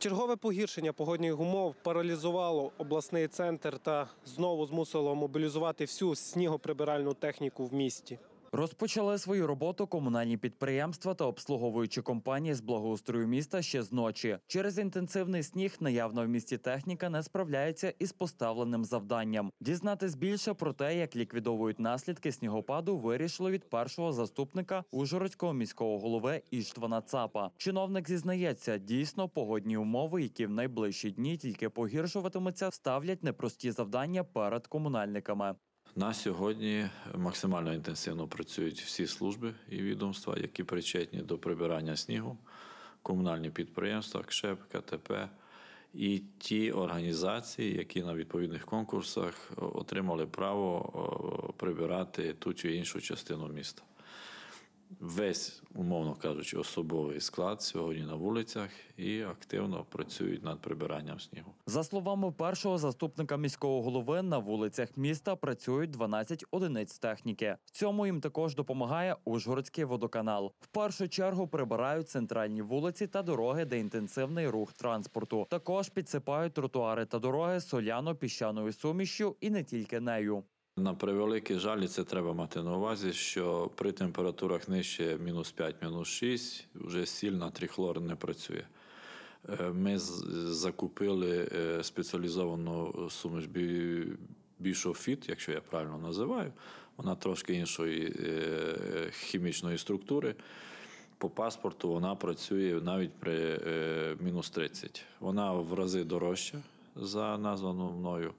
Чергове погіршення погодних умов паралізувало обласний центр та знову змусило мобілізувати всю снігоприбиральну техніку в місті. Розпочали свою роботу комунальні підприємства та обслуговуючі компанії з благоустрою міста ще з ночі. Через інтенсивний сніг наявно в місті техніка не справляється із поставленим завданням. Дізнатись більше про те, як ліквідовують наслідки снігопаду, вирішили від першого заступника Ужгородського міського голови Іштвана Цапа. Чиновник зізнається, дійсно погодні умови, які в найближчі дні тільки погіршуватимуться, ставлять непрості завдання перед комунальниками. На сьогодні максимально інтенсивно працюють всі служби і відомства, які причетні до прибирання снігу, комунальні підприємства, КШЕП, КТП і ті організації, які на відповідних конкурсах е, отримали право е, прибирати ту чи іншу частину міста весь, умовно кажучи, особовий склад сьогодні на вулицях і активно працюють над прибиранням снігу. За словами першого заступника міського голови, на вулицях міста працюють 12 одиниць техніки. В цьому їм також допомагає Ужгородський водоканал. В першу чергу прибирають центральні вулиці та дороги, де інтенсивний рух транспорту. Також підсипають тротуари та дороги соляно-піщаною сумішю і не тільки нею. На превеликий жаль, і це треба мати на увазі, що при температурах нижче мінус 5, мінус 6 вже сіль тріхлор не працює. Е, ми закупили е, спеціалізовану суміш бішофіт, якщо я правильно називаю, вона трошки іншої е, хімічної структури. По паспорту вона працює навіть при мінус 30. Вона в рази дорожча за названу мною.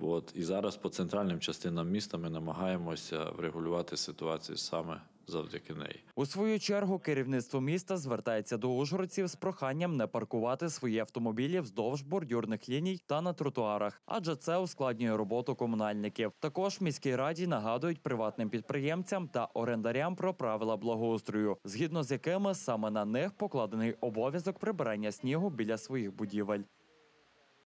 От і зараз по центральним частинам міста ми намагаємося врегулювати ситуацію саме завдяки неї. У свою чергу керівництво міста звертається до ужгородців з проханням не паркувати свої автомобілі вздовж бордюрних ліній та на тротуарах, адже це ускладнює роботу комунальників. Також міській раді нагадують приватним підприємцям та орендарям про правила благоустрою, згідно з якими саме на них покладений обов'язок прибирання снігу біля своїх будівель.